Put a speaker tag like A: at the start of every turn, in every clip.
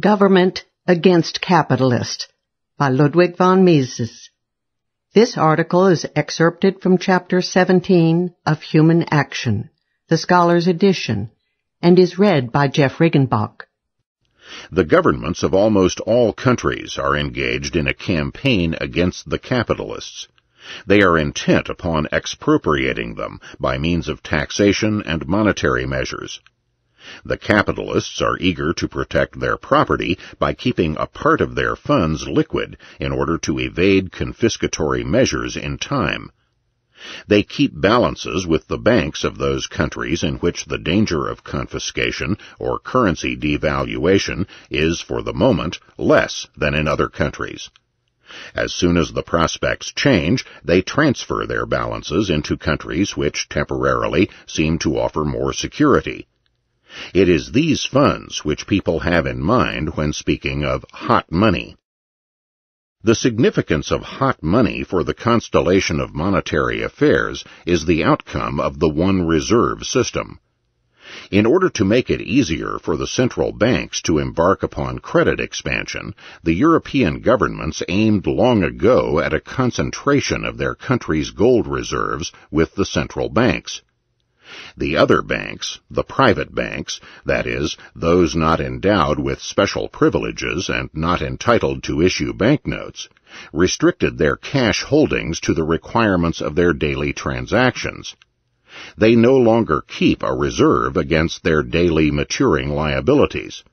A: Government Against Capitalist by Ludwig von Mises. This article is excerpted from Chapter 17 of Human Action, the Scholar's Edition, and is read by Jeff Riggenbach. The governments of almost all countries are engaged in a campaign against the capitalists. They are intent upon expropriating them by means of taxation and monetary measures. The capitalists are eager to protect their property by keeping a part of their funds liquid in order to evade confiscatory measures in time. They keep balances with the banks of those countries in which the danger of confiscation or currency devaluation is, for the moment, less than in other countries. As soon as the prospects change, they transfer their balances into countries which temporarily seem to offer more security it is these funds which people have in mind when speaking of hot money. The significance of hot money for the constellation of monetary affairs is the outcome of the one reserve system. In order to make it easier for the central banks to embark upon credit expansion, the European governments aimed long ago at a concentration of their countries' gold reserves with the central banks. The other banks, the private banks, that is, those not endowed with special privileges and not entitled to issue banknotes, restricted their cash holdings to the requirements of their daily transactions. They no longer keep a reserve against their daily maturing liabilities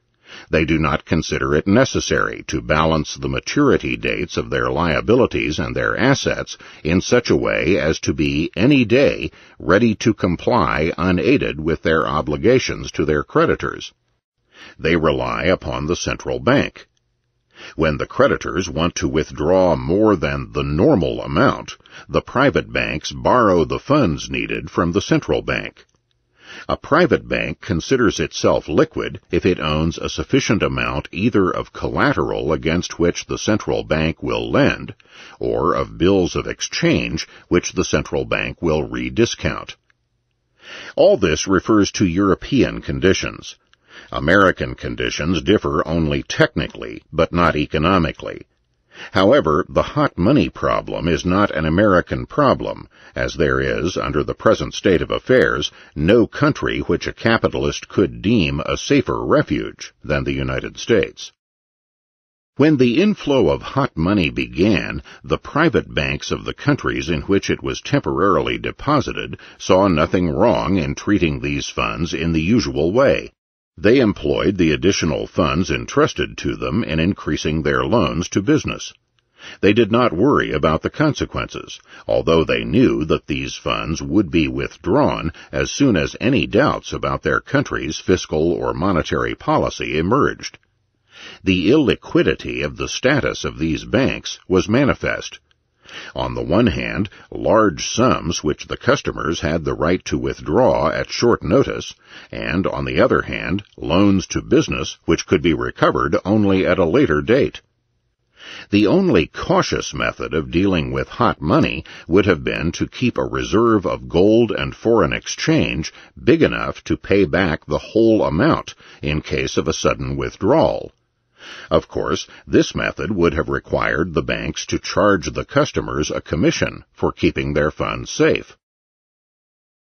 A: they do not consider it necessary to balance the maturity dates of their liabilities and their assets in such a way as to be any day ready to comply unaided with their obligations to their creditors. They rely upon the central bank. When the creditors want to withdraw more than the normal amount, the private banks borrow the funds needed from the central bank. A private bank considers itself liquid if it owns a sufficient amount either of collateral against which the central bank will lend, or of bills of exchange which the central bank will rediscount. All this refers to European conditions. American conditions differ only technically, but not economically However, the hot money problem is not an American problem, as there is, under the present state of affairs, no country which a capitalist could deem a safer refuge than the United States. When the inflow of hot money began, the private banks of the countries in which it was temporarily deposited saw nothing wrong in treating these funds in the usual way they employed the additional funds entrusted to them in increasing their loans to business. They did not worry about the consequences, although they knew that these funds would be withdrawn as soon as any doubts about their country's fiscal or monetary policy emerged. The illiquidity of the status of these banks was manifest, on the one hand, large sums which the customers had the right to withdraw at short notice, and on the other hand, loans to business which could be recovered only at a later date. The only cautious method of dealing with hot money would have been to keep a reserve of gold and foreign exchange big enough to pay back the whole amount in case of a sudden withdrawal of course, this method would have required the banks to charge the customers a commission for keeping their funds safe.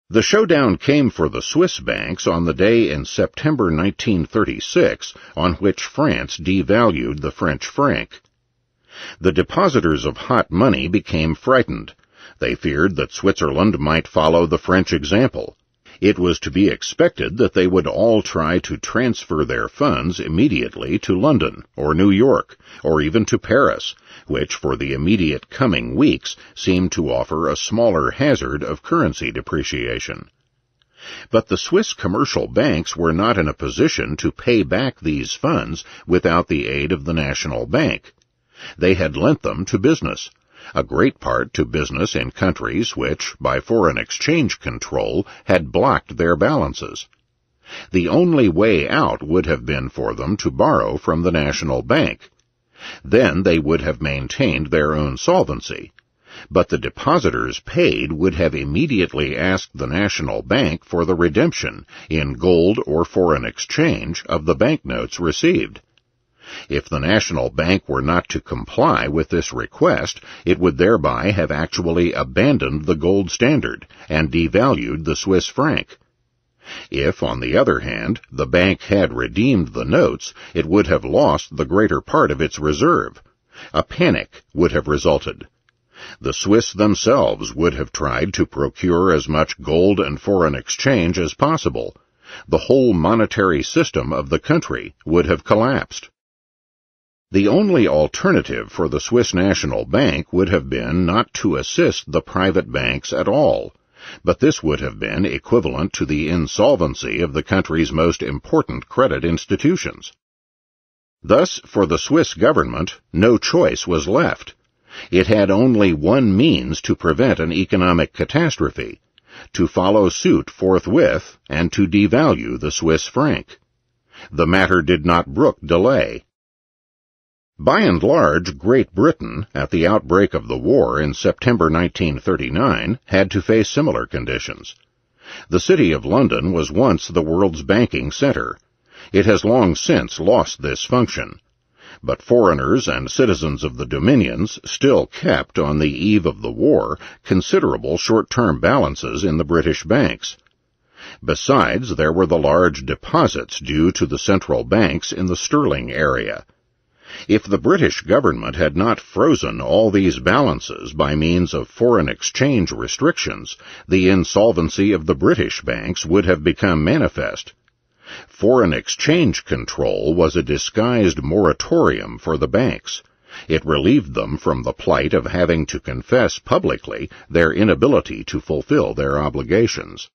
A: The showdown came for the Swiss banks on the day in September 1936 on which France devalued the French franc. The depositors of hot money became frightened. They feared that Switzerland might follow the French example it was to be expected that they would all try to transfer their funds immediately to London, or New York, or even to Paris, which for the immediate coming weeks seemed to offer a smaller hazard of currency depreciation. But the Swiss commercial banks were not in a position to pay back these funds without the aid of the National Bank. They had lent them to business, a great part to business in countries which, by foreign exchange control, had blocked their balances. The only way out would have been for them to borrow from the National Bank. Then they would have maintained their own solvency. But the depositors paid would have immediately asked the National Bank for the redemption, in gold or foreign exchange, of the banknotes received. If the National Bank were not to comply with this request, it would thereby have actually abandoned the gold standard and devalued the Swiss franc. If, on the other hand, the bank had redeemed the notes, it would have lost the greater part of its reserve. A panic would have resulted. The Swiss themselves would have tried to procure as much gold and foreign exchange as possible. The whole monetary system of the country would have collapsed. The only alternative for the Swiss National Bank would have been not to assist the private banks at all, but this would have been equivalent to the insolvency of the country's most important credit institutions. Thus, for the Swiss government, no choice was left. It had only one means to prevent an economic catastrophe, to follow suit forthwith and to devalue the Swiss franc. The matter did not brook delay by and large, Great Britain, at the outbreak of the war in September 1939, had to face similar conditions. The City of London was once the world's banking center. It has long since lost this function. But foreigners and citizens of the Dominions still kept, on the eve of the war, considerable short-term balances in the British banks. Besides, there were the large deposits due to the central banks in the sterling area. If the British government had not frozen all these balances by means of foreign exchange restrictions, the insolvency of the British banks would have become manifest. Foreign exchange control was a disguised moratorium for the banks. It relieved them from the plight of having to confess publicly their inability to fulfill their obligations.